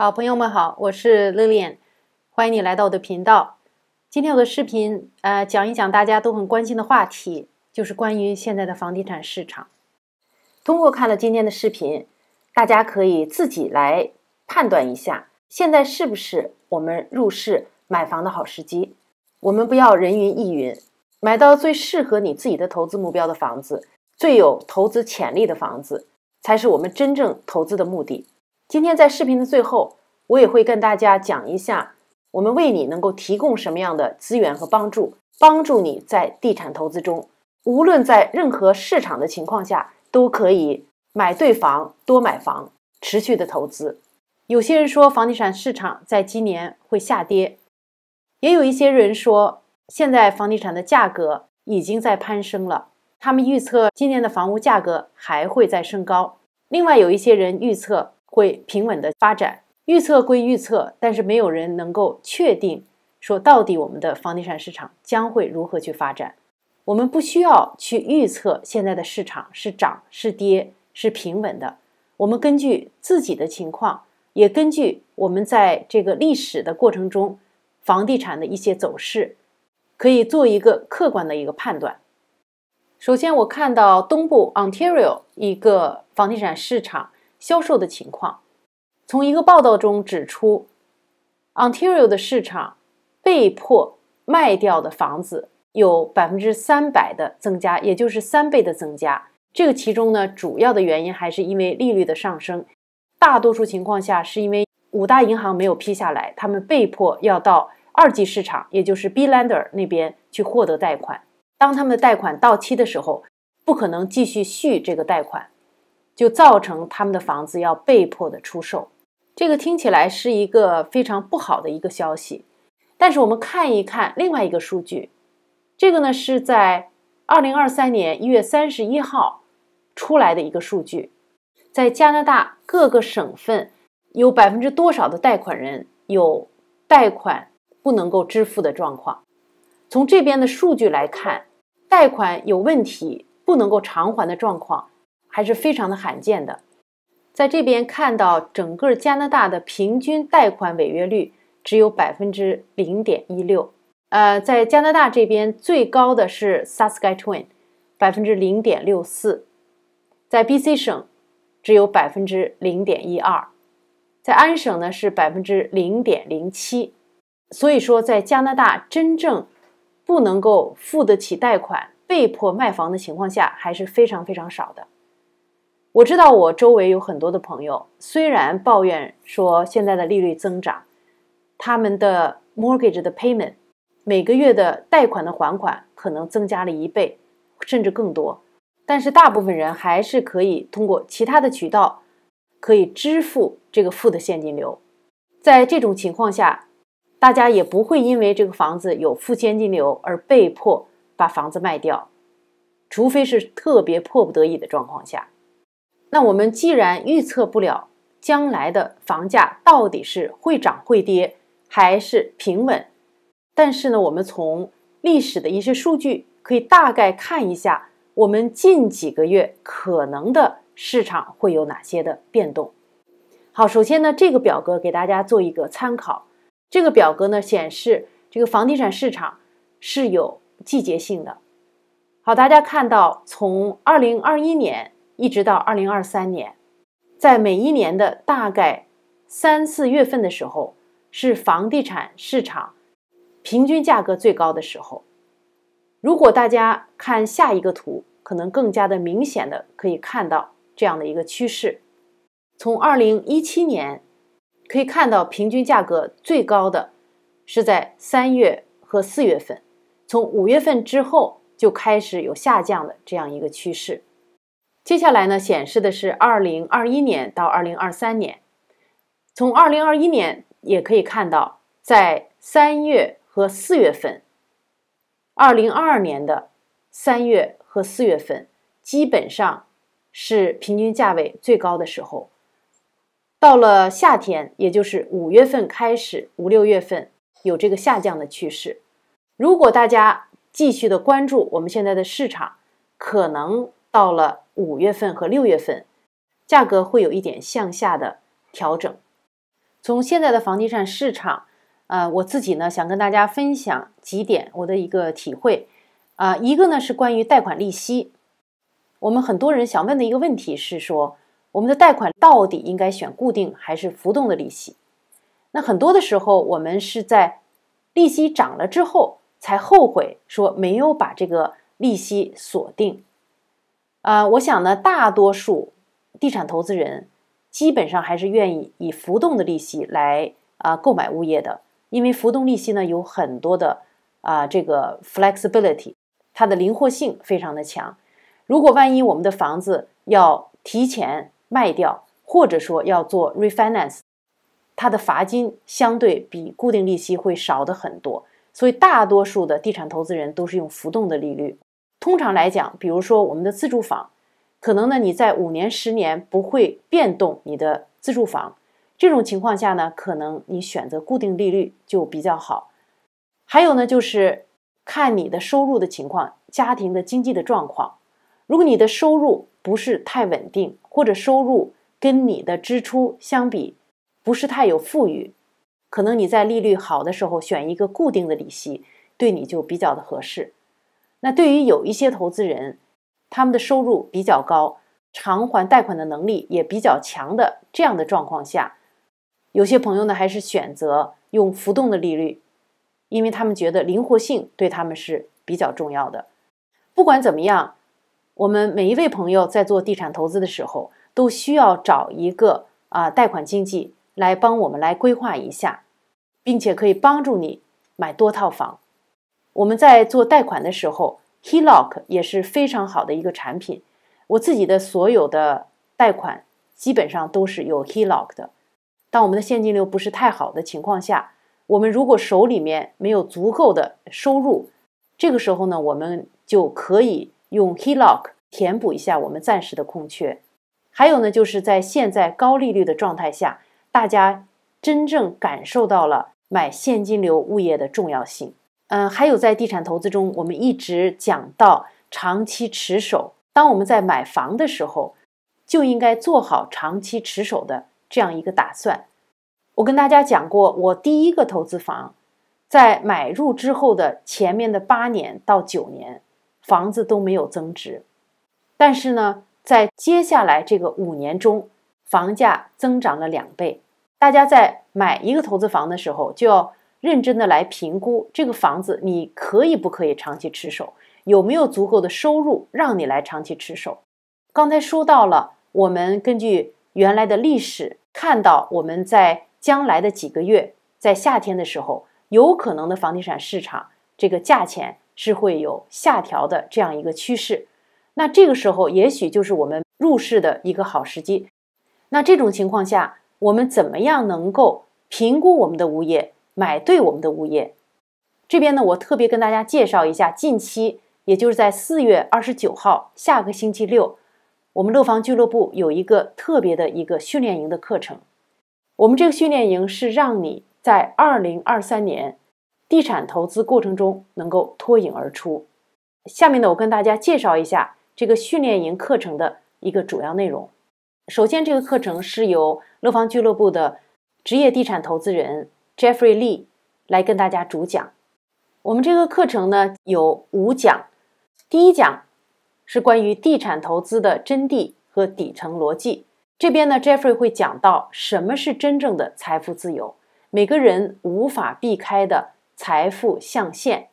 好，朋友们好，我是 Lilian，欢迎你来到我的频道。今天我的视频，呃，讲一讲大家都很关心的话题，就是关于现在的房地产市场。通过看了今天的视频，大家可以自己来判断一下，现在是不是我们入市买房的好时机？我们不要人云亦云，买到最适合你自己的投资目标的房子，最有投资潜力的房子，才是我们真正投资的目的。今天在视频的最后，我也会跟大家讲一下，我们为你能够提供什么样的资源和帮助，帮助你在地产投资中，无论在任何市场的情况下，都可以买对房、多买房、持续的投资。有些人说房地产市场在今年会下跌，也有一些人说现在房地产的价格已经在攀升了，他们预测今年的房屋价格还会再升高。另外有一些人预测。会平稳的发展，预测归预测，但是没有人能够确定说到底我们的房地产市场将会如何去发展。我们不需要去预测现在的市场是涨是跌是平稳的。我们根据自己的情况，也根据我们在这个历史的过程中房地产的一些走势，可以做一个客观的一个判断。首先，我看到东部 Ontario 一个房地产市场。销售的情况，从一个报道中指出，Ontario 的市场被迫卖掉的房子有百分之三百的增加，也就是三倍的增加。这个其中呢，主要的原因还是因为利率的上升。大多数情况下，是因为五大银行没有批下来，他们被迫要到二级市场，也就是 B lender 那边去获得贷款。当他们的贷款到期的时候，不可能继续续这个贷款。就造成他们的房子要被迫的出售，这个听起来是一个非常不好的一个消息。但是我们看一看另外一个数据，这个呢是在二零二三年一月三十一号出来的一个数据，在加拿大各个省份有百分之多少的贷款人有贷款不能够支付的状况？从这边的数据来看，贷款有问题不能够偿还的状况。还是非常的罕见的，在这边看到整个加拿大的平均贷款违约率只有百分之零点一六，呃，在加拿大这边最高的是 Saskatchewan，百分之零点六四，在 BC 省只有百分之零点一二，在安省呢是百分之零点零七，所以说在加拿大真正不能够付得起贷款、被迫卖房的情况下，还是非常非常少的。我知道我周围有很多的朋友，虽然抱怨说现在的利率增长，他们的 mortgage 的 payment 每个月的贷款的还款可能增加了一倍，甚至更多，但是大部分人还是可以通过其他的渠道可以支付这个负的现金流。在这种情况下，大家也不会因为这个房子有负现金流而被迫把房子卖掉，除非是特别迫不得已的状况下。那我们既然预测不了将来的房价到底是会涨会跌还是平稳，但是呢，我们从历史的一些数据可以大概看一下我们近几个月可能的市场会有哪些的变动。好，首先呢，这个表格给大家做一个参考。这个表格呢显示这个房地产市场是有季节性的。好，大家看到从二零二一年。一直到二零二三年，在每一年的大概三四月份的时候，是房地产市场平均价格最高的时候。如果大家看下一个图，可能更加的明显的可以看到这样的一个趋势。从二零一七年可以看到，平均价格最高的是在三月和四月份，从五月份之后就开始有下降的这样一个趋势。接下来呢，显示的是二零二一年到二零二三年。从二零二一年也可以看到，在三月和四月份，二零二二年的三月和四月份基本上是平均价位最高的时候。到了夏天，也就是五月份开始，五六月份有这个下降的趋势。如果大家继续的关注我们现在的市场，可能。到了五月份和六月份，价格会有一点向下的调整。从现在的房地产市场，呃，我自己呢想跟大家分享几点我的一个体会啊，一个呢是关于贷款利息。我们很多人想问的一个问题是说，我们的贷款到底应该选固定还是浮动的利息？那很多的时候，我们是在利息涨了之后才后悔说没有把这个利息锁定。啊，我想呢，大多数地产投资人基本上还是愿意以浮动的利息来啊购买物业的，因为浮动利息呢有很多的啊这个 flexibility，它的灵活性非常的强。如果万一我们的房子要提前卖掉，或者说要做 refinance，它的罚金相对比固定利息会少的很多，所以大多数的地产投资人都是用浮动的利率。通常来讲，比如说我们的自住房，可能呢你在五年、十年不会变动你的自住房，这种情况下呢，可能你选择固定利率就比较好。还有呢，就是看你的收入的情况、家庭的经济的状况。如果你的收入不是太稳定，或者收入跟你的支出相比不是太有富裕，可能你在利率好的时候选一个固定的利息，对你就比较的合适。那对于有一些投资人，他们的收入比较高，偿还贷款的能力也比较强的这样的状况下，有些朋友呢还是选择用浮动的利率，因为他们觉得灵活性对他们是比较重要的。不管怎么样，我们每一位朋友在做地产投资的时候，都需要找一个啊贷款经济来帮我们来规划一下，并且可以帮助你买多套房。我们在做贷款的时候，HELOC 也是非常好的一个产品。我自己的所有的贷款基本上都是有 HELOC 的。当我们的现金流不是太好的情况下，我们如果手里面没有足够的收入，这个时候呢，我们就可以用 HELOC 填补一下我们暂时的空缺。还有呢，就是在现在高利率的状态下，大家真正感受到了买现金流物业的重要性。嗯，还有在地产投资中，我们一直讲到长期持守。当我们在买房的时候，就应该做好长期持守的这样一个打算。我跟大家讲过，我第一个投资房，在买入之后的前面的八年到九年，房子都没有增值，但是呢，在接下来这个五年中，房价增长了两倍。大家在买一个投资房的时候，就要。认真的来评估这个房子，你可以不可以长期持守？有没有足够的收入让你来长期持守？刚才说到了，我们根据原来的历史，看到我们在将来的几个月，在夏天的时候，有可能的房地产市场这个价钱是会有下调的这样一个趋势。那这个时候，也许就是我们入市的一个好时机。那这种情况下，我们怎么样能够评估我们的物业？买对我们的物业，这边呢，我特别跟大家介绍一下，近期也就是在四月二十九号，下个星期六，我们乐房俱乐部有一个特别的一个训练营的课程。我们这个训练营是让你在二零二三年地产投资过程中能够脱颖而出。下面呢，我跟大家介绍一下这个训练营课程的一个主要内容。首先，这个课程是由乐房俱乐部的职业地产投资人。Jeffrey Lee 来跟大家主讲。我们这个课程呢有五讲，第一讲是关于地产投资的真谛和底层逻辑。这边呢，Jeffrey 会讲到什么是真正的财富自由，每个人无法避开的财富象限，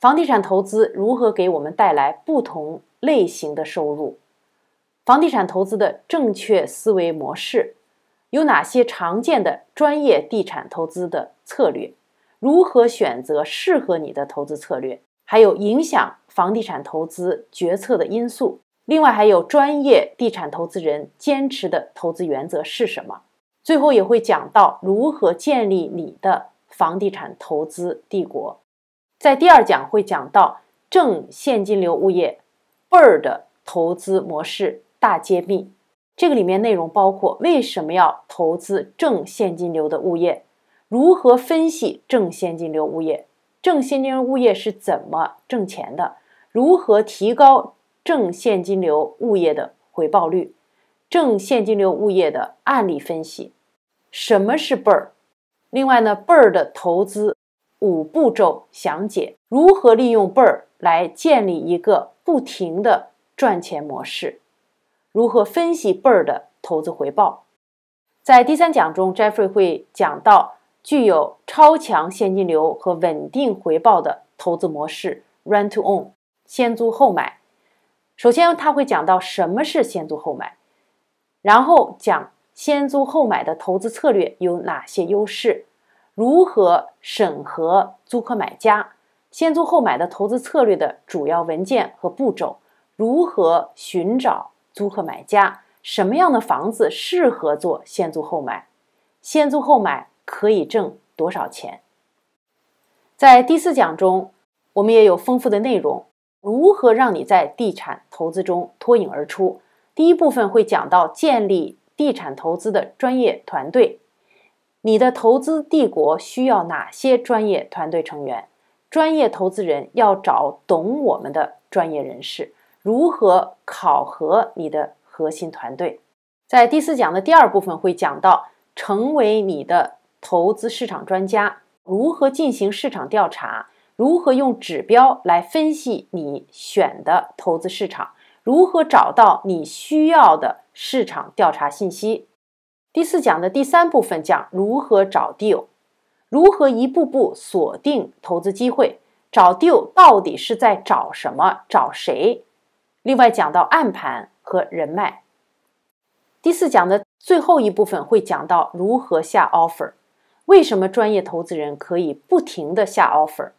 房地产投资如何给我们带来不同类型的收入，房地产投资的正确思维模式。有哪些常见的专业地产投资的策略？如何选择适合你的投资策略？还有影响房地产投资决策的因素？另外，还有专业地产投资人坚持的投资原则是什么？最后也会讲到如何建立你的房地产投资帝国。在第二讲会讲到正现金流物业、bird 投资模式大揭秘。这个里面内容包括为什么要投资正现金流的物业，如何分析正现金流物业，正现金流物业是怎么挣钱的，如何提高正现金流物业的回报率，正现金流物业的案例分析，什么是倍儿，另外呢倍儿的投资五步骤详解，如何利用倍儿来建立一个不停的赚钱模式。如何分析 r 儿的投资回报？在第三讲中，Jeffrey 会讲到具有超强现金流和稳定回报的投资模式 ——Rent to Own（ 先租后买）。首先，他会讲到什么是先租后买，然后讲先租后买的投资策略有哪些优势，如何审核租客买家，先租后买的投资策略的主要文件和步骤，如何寻找。租客、买家，什么样的房子适合做先租后买？先租后买可以挣多少钱？在第四讲中，我们也有丰富的内容，如何让你在地产投资中脱颖而出？第一部分会讲到建立地产投资的专业团队，你的投资帝国需要哪些专业团队成员？专业投资人要找懂我们的专业人士。如何考核你的核心团队？在第四讲的第二部分会讲到，成为你的投资市场专家，如何进行市场调查，如何用指标来分析你选的投资市场，如何找到你需要的市场调查信息。第四讲的第三部分讲如何找 deal，如何一步步锁定投资机会。找 deal 到底是在找什么？找谁？另外讲到暗盘和人脉。第四讲的最后一部分会讲到如何下 offer，为什么专业投资人可以不停的下 offer，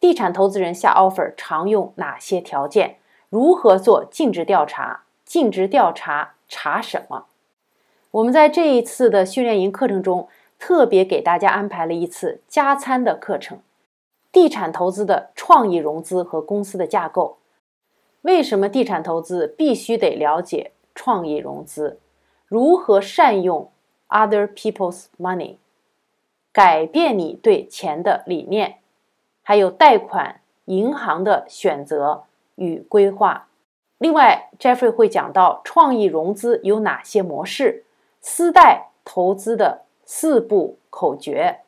地产投资人下 offer 常用哪些条件，如何做尽职调查，尽职调查查什么？我们在这一次的训练营课程中，特别给大家安排了一次加餐的课程，地产投资的创意融资和公司的架构。为什么地产投资必须得了解创意融资？如何善用 other people's money，改变你对钱的理念？还有贷款银行的选择与规划。另外，Jeffrey 会讲到创意融资有哪些模式，私贷投资的四步口诀，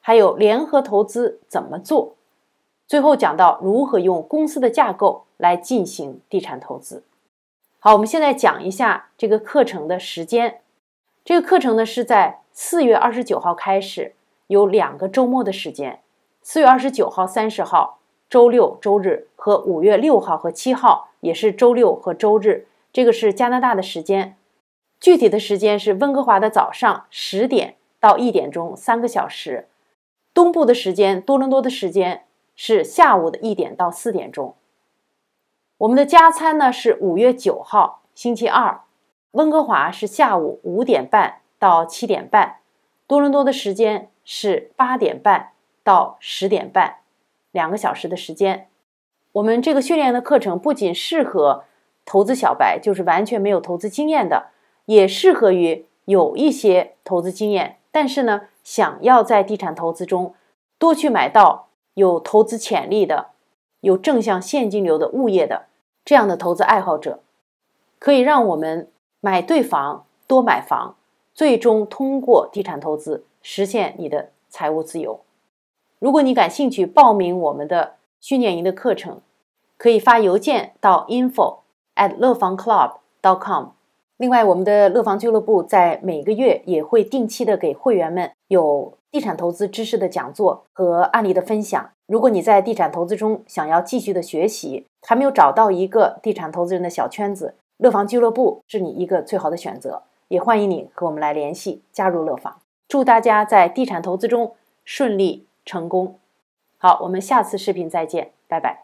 还有联合投资怎么做。最后讲到如何用公司的架构。来进行地产投资。好，我们现在讲一下这个课程的时间。这个课程呢是在四月二十九号开始，有两个周末的时间：四月二十九号、三十号（周六、周日）和五月六号和七号（也是周六和周日）。这个是加拿大的时间，具体的时间是温哥华的早上十点到一点钟，三个小时；东部的时间，多伦多的时间是下午的一点到四点钟。我们的加餐呢是五月九号星期二，温哥华是下午五点半到七点半，多伦多的时间是八点半到十点半，两个小时的时间。我们这个训练的课程不仅适合投资小白，就是完全没有投资经验的，也适合于有一些投资经验，但是呢想要在地产投资中多去买到有投资潜力的、有正向现金流的物业的。这样的投资爱好者，可以让我们买对房、多买房，最终通过地产投资实现你的财务自由。如果你感兴趣，报名我们的训练营的课程，可以发邮件到 info@ at 乐房 club.com dot。另外，我们的乐房俱乐部在每个月也会定期的给会员们有地产投资知识的讲座和案例的分享。如果你在地产投资中想要继续的学习，还没有找到一个地产投资人的小圈子，乐房俱乐部是你一个最好的选择，也欢迎你和我们来联系，加入乐房。祝大家在地产投资中顺利成功。好，我们下次视频再见，拜拜。